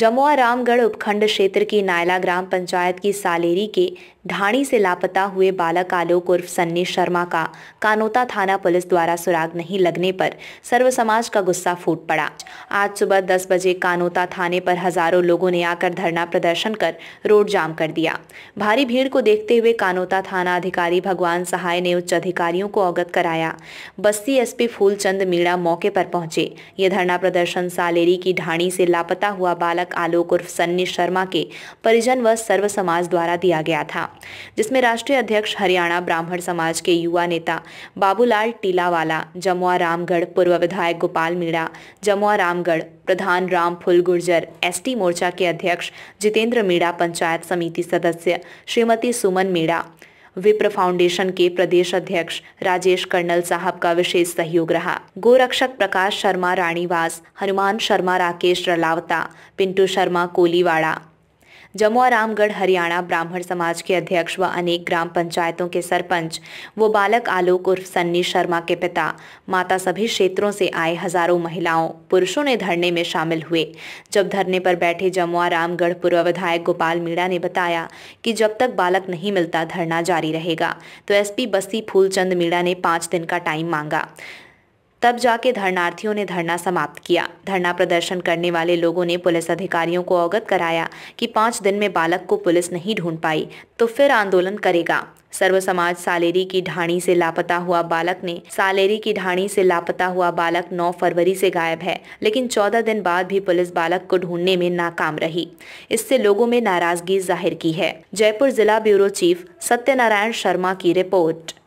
जमुआ रामगढ़ उपखंड क्षेत्र की नायला ग्राम पंचायत की सालेरी के ढाणी से लापता हुए बालक आलोक उर्फ सन्नी शर्मा का कानोता थाना पुलिस द्वारा सुराग नहीं लगने पर सर्व समाज का गुस्सा फूट पड़ा आज सुबह दस बजे कानोता थाने पर हजारों लोगों ने आकर धरना प्रदर्शन कर रोड जाम कर दिया भारी भीड़ को देखते हुए कानोता थाना अधिकारी भगवान सहाय ने उच्च अधिकारियों को अवगत कराया बस्ती एसपी फूलचंद मीणा मौके पर पहुंचे ये धरना प्रदर्शन सालेरी की ढाणी से लापता हुआ बालक आलोक उर्फ सन्नी शर्मा के परिजन व सर्व समाज द्वारा दिया गया था जिसमें राष्ट्रीय अध्यक्ष हरियाणा ब्राह्मण समाज के युवा नेता बाबूलाल टीलावाला जमुआ रामगढ़ पूर्व विधायक गोपाल मीणा जमुआ रामगढ़ प्रधान राम फुल गुर्जर एसटी मोर्चा के अध्यक्ष जितेंद्र मीणा पंचायत समिति सदस्य श्रीमती सुमन मीणा विप्र फाउंडेशन के प्रदेश अध्यक्ष राजेश कर्नल साहब का विशेष सहयोग रहा गोरक्षक प्रकाश शर्मा रानीवास हनुमान शर्मा राकेश रलावता पिंटू शर्मा कोलीवाड़ा जम्मू और रामगढ़ हरियाणा ब्राह्मण समाज के अध्यक्ष व अनेक ग्राम पंचायतों के सरपंच वो बालक आलोक उर्फ सन्नी शर्मा के पिता माता सभी क्षेत्रों से आए हजारों महिलाओं पुरुषों ने धरने में शामिल हुए जब धरने पर बैठे जमुआ रामगढ़ पूर्व विधायक गोपाल मीणा ने बताया कि जब तक बालक नहीं मिलता धरना जारी रहेगा तो एसपी बस्ती फूलचंद मीणा ने पाँच दिन का टाइम मांगा तब जाके धरनार्थियों ने धरना समाप्त किया धरना प्रदर्शन करने वाले लोगों ने पुलिस अधिकारियों को अवगत कराया कि पांच दिन में बालक को पुलिस नहीं ढूंढ पाई तो फिर आंदोलन करेगा सर्व समाज सालेरी की ढाणी से लापता हुआ बालक ने सालेरी की ढाणी से लापता हुआ बालक 9 फरवरी से गायब है लेकिन 14 दिन बाद भी पुलिस बालक को ढूंढने में नाकाम रही इससे लोगों में नाराजगी जाहिर की है जयपुर जिला ब्यूरो चीफ सत्यनारायण शर्मा की रिपोर्ट